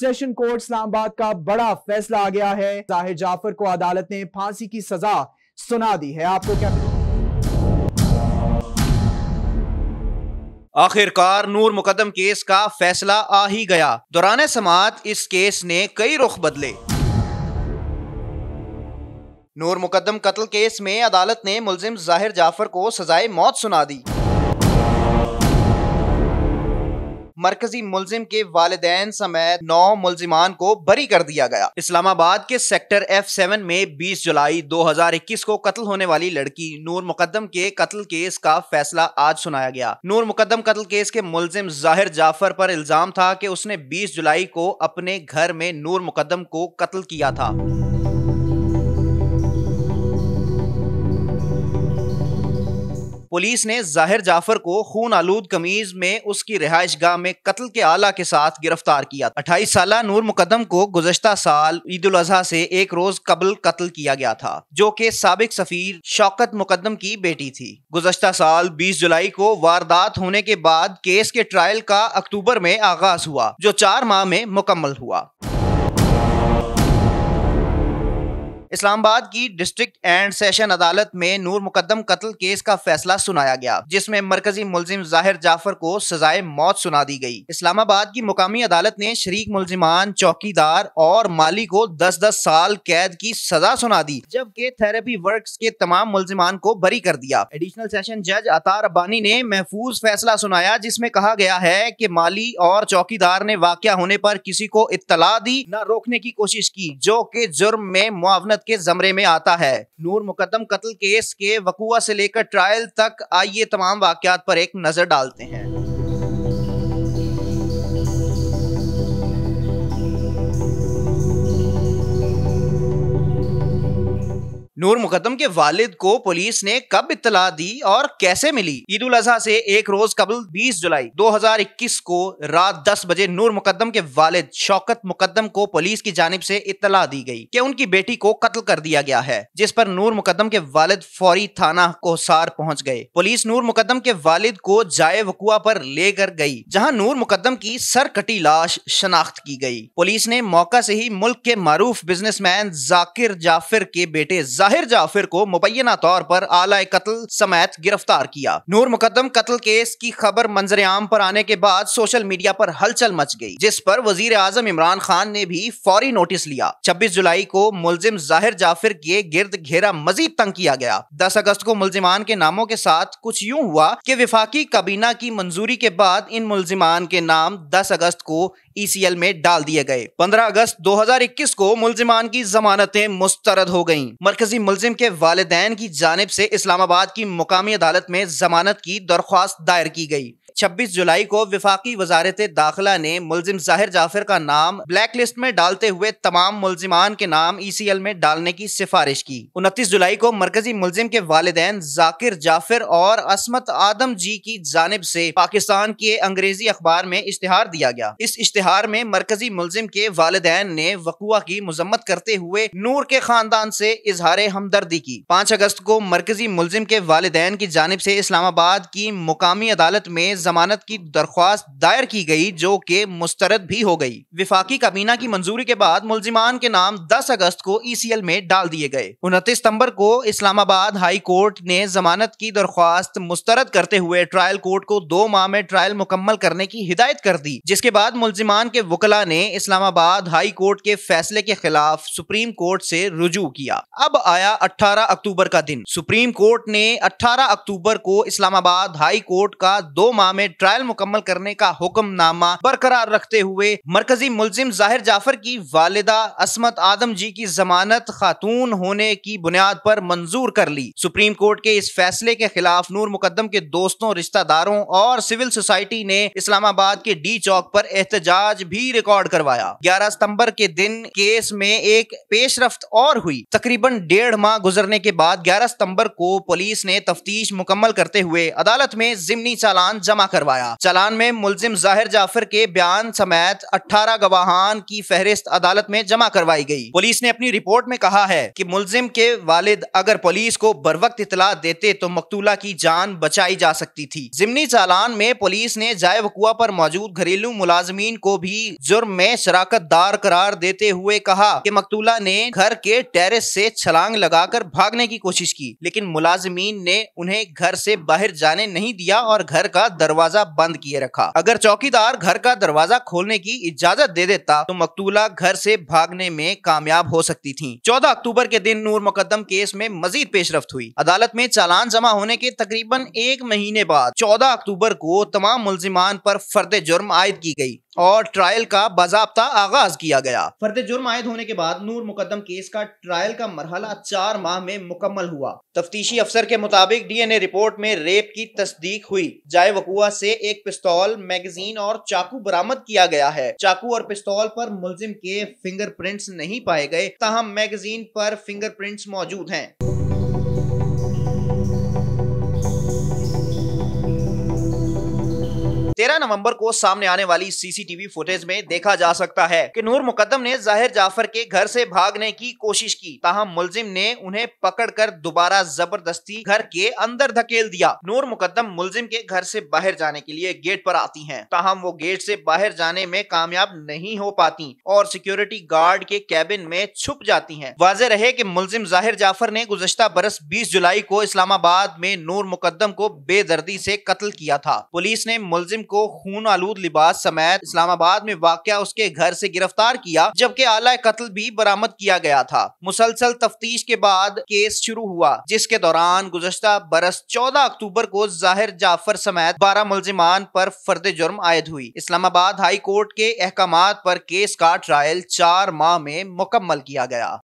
session court Islamabad का बड़ा फैसला आ गया है जाहिर जाफर को अदालत ने फांसी की सजा सुना दी है आपको क्या आखिरकार नूर मुकदम केस का फैसला आ ही गया दौरान समात इस केस ने कई रुख बदले नूर मुकदम कत्ल केस में अदालत ने मुलजिम जाहिर जाफर को सजाए मौत सुना दी मरकजी मुलजिम के वालदेन समेत नौ मुलजिमान को बरी कर दिया गया इस्लामाबाद के सेक्टर एफ सेवन में बीस जुलाई दो हजार इक्कीस को कत्ल होने वाली लड़की नूर मुकदम के कत्ल केस का फैसला आज सुनाया गया नूर मुकदम कत्ल केस के मुलजिम जाहिर जाफर पर इल्जाम था कि उसने बीस जुलाई को अपने घर में नूर मुकदम को कत्ल किया था पुलिस ने जाहिर जाफर को खून आलूद कमीज में उसकी रिहाइश गाह में कत्ल के आला के साथ गिरफ्तार किया अट्ठाईस साल नूर मुकदम को गुजशत साल ईद उल अजहा से एक रोज कबल कत्ल किया गया था जो कि सबक सफीर शौकत मुकदम की बेटी थी गुजशत साल बीस जुलाई को वारदात होने के बाद केस के ट्रायल का अक्टूबर में आगाज हुआ जो चार माह में मुकम्मल हुआ इस्लामाबाद की डिस्ट्रिक्ट एंड सेशन अदालत में नूर मुकदम कत्ल केस का फैसला सुनाया गया जिसमें मरकजी मुलजिम जाहिर जाफर को सजाए मौत सुना दी गई इस्लामाबाद की मुकामी अदालत ने शरीक मुलजिमान चौकीदार और माली को दस दस साल कैद की सजा सुना दी जबकि थेरेपी वर्क के तमाम मुलजिमान को बरी कर दिया एडिशनल सेशन जज अतार अबानी ने महफूज फैसला सुनाया जिसमे कहा गया है की माली और चौकीदार ने वाक होने आरोप किसी को इतला दी न रोकने की कोशिश की जो की जुर्म में मुआवन अदालत के जमरे में आता है नूर मुकदम कत्ल केस के वकुआ से लेकर ट्रायल तक आइए तमाम वाकत पर एक नजर डालते हैं नूर मुकदम के वालिद को पुलिस ने कब इतला दी और कैसे मिली ईद उल अजहा से एक रोज कबल 20 जुलाई 2021 को रात 10 बजे नूर मुकदम के वालिद शौकत मुकदम को पुलिस की जानब से इतला दी गई कि उनकी बेटी को कत्ल कर दिया गया है जिस पर नूर मुकदम के वालिद फौरी थाना कोसार पहुंच गए पुलिस नूर मुकदम के वालिद को जाए वकुआ पर लेकर गई जहाँ नूर मुकदम की सर कटी लाश शनाख्त की गई पुलिस ने मौका से ही मुल्क के बिजनेस बिजनेसमैन जाकिर जाफिर के बेटे ताहिर जाफिर को मुबैना तौर पर आला कत्ल समेत गिरफ्तार किया नूर मुकदम कत्ल केस की खबर मंजर आम पर आने के बाद सोशल मीडिया पर हलचल मच गई जिस पर वजीर आजम इमरान खान ने भी फौरी नोटिस लिया छब्बीस जुलाई को मुलजिम जाहिर जाफिर के गिर्द घेरा मजीद तंग किया गया दस अगस्त को मुलजिमान के नामों के साथ कुछ यूं हुआ कि विफाकी काबीना की मंजूरी के बाद इन मुलजिमान के नाम दस अगस्त को ईसीएल e में डाल दिए गए पंद्रह अगस्त 2021 को मुलजिमान की जमानतें मुस्तरद हो गयी मरकजी मुलजिम के वालदेन की जानब से इस्लामाबाद की मुकामी अदालत में जमानत की दरख्वास्त दायर की गई 26 जुलाई को विफाकी वजारत दाखिला ने मुलिम जाहिर जाफिर का नाम ब्लैक लिस्ट में डालते हुए तमाम मुलजिमान के नाम ई सी एल में डालने की सिफारिश की उनतीस जुलाई को मरकजी मुलिम के वालदेन जाकिर जाफिर और असमत आदम जी की जानब से पाकिस्तान के अंग्रेजी अखबार में इश्तहार दिया गया इस इश्तहार में मरकजी मुलिम के वालदेन ने वकुआ की मजम्मत करते हुए नूर के खानदान से इजहार हमदर्दी की पाँच अगस्त को मरकजी मुलिम के वालदेन की जानब से इस्लामाबाद की मुकामी अदालत में जमानत की दरख्वास्त दायर की गई जो कि मुस्तरद भी हो गई विफाकी काबीना की मंजूरी के बाद मुलजिमान के नाम 10 अगस्त को ईसीएल e में डाल दिए गए उनतीस सितम्बर को इस्लामाबाद हाई कोर्ट ने जमानत की दरख्वास्त मुस्तरद करते हुए ट्रायल कोर्ट को दो माह में ट्रायल मुकम्मल करने की हिदायत कर दी जिसके बाद मुलजिमान के वकला ने इस्लामाबाद हाई कोर्ट के फैसले के खिलाफ सुप्रीम कोर्ट से रुजू किया अब आया 18 अक्टूबर का दिन सुप्रीम कोर्ट ने 18 अक्टूबर को इस्लामाबाद हाई कोर्ट का दो माह माह में ट्रायल मुकम्मल करने का हुक्मनामा बरकरार रखते हुए मरकजी मुलजिम जाहिर जाफर की वालदा असमत आदम जी की जमानत खातून होने की बुनियाद पर मंजूर कर ली सुप्रीम कोर्ट के इस फैसले के खिलाफ नूर मुकदम के दोस्तों रिश्तेदारों और सिविल सोसाइटी ने इस्लामाबाद के डी चौक पर एहतजाज भी रिकॉर्ड करवाया ग्यारह सितम्बर के दिन केस में एक रफ्त और हुई तकरीबन डेढ़ माह गुजरने के बाद ग्यारह सितम्बर को पुलिस ने तफ्तीश मुकम्मल करते हुए अदालत में जिमनी चालान जमा जमा करवाया चलान में मुलजिम जाहिर जाफर के बयान समेत अठारह गवाहान की फहरिस्त अदालत में जमा करवाई गई पुलिस ने अपनी रिपोर्ट में कहा है की मुलजिम के वालिद अगर पुलिस को बर वक्त इतला देते तो मकतूला की जान बचाई जा सकती थी जिमनी चालान में पुलिस ने जाय वकुआ पर मौजूद घरेलू मुलाजमीन को भी जुर्म में शराकत दार करार देते हुए कहा कि मकतूला ने घर के टेरिस से छलांग लगाकर भागने की कोशिश की लेकिन मुलाजमीन ने उन्हें घर से बाहर जाने नहीं दिया और घर का दर दरवाजा बंद किए रखा अगर चौकीदार घर का दरवाजा खोलने की इजाजत दे देता तो मकतूला घर से भागने में कामयाब हो सकती थी चौदह अक्टूबर के दिन नूर मुकदम केस में मजीद पेशरफ हुई अदालत में चालान जमा होने के तकरीबन एक महीने बाद चौदह अक्टूबर को तमाम मुलजिमान पर फर्द जुर्म आयद की गयी और ट्रायल का बाजाबता आगाज किया गया फर्द जुर्म आयद होने के बाद नूर मुकदम केस का ट्रायल का मरहला चार माह में मुकम्मल हुआ तफ्तीशी अफसर के मुताबिक डीएनए रिपोर्ट में रेप की तस्दीक हुई जाए वकुआ से एक पिस्तौल मैगजीन और चाकू बरामद किया गया है चाकू और पिस्तौल पर मुलजिम के प्रिंट्स नहीं पाए गए तहम मैगजीन पर प्रिंट्स मौजूद हैं तेरह नवंबर को सामने आने वाली सीसीटीवी फुटेज में देखा जा सकता है कि नूर मुकदम ने जाहिर जाफर के घर से भागने की कोशिश की ताहम मुलजिम ने उन्हें पकड़कर दोबारा जबरदस्ती घर के अंदर धकेल दिया नूर मुकदम मुलजिम के घर से बाहर जाने के लिए गेट पर आती हैं ताहम वो गेट से बाहर जाने में कामयाब नहीं हो पाती और सिक्योरिटी गार्ड के कैबिन में छुप जाती हैं वाजह रहे कि मुलजिम जाहिर जाफर ने गुजश्ता बरस 20 जुलाई को इस्लामाबाद में नूर मुकदम को बेदर्दी से कत्ल किया था पुलिस ने मुलजिम को खून आलूद लिबास समेत इस्लामाबाद में वाक़ उसके घर से गिरफ्तार किया जबकि आला कत्ल भी बरामद किया गया था मुसलसल तफ्तीश के बाद केस शुरू हुआ जिसके दौरान गुजशत बरस चौदह अक्टूबर को जाहिर जाफर समेत बारह मुलजमान पर फर्द जुर्म आयद हुई इस्लामाबाद हाई कोर्ट के अहकाम पर केस का ट्रायल चार माह में मुकम्मल किया गया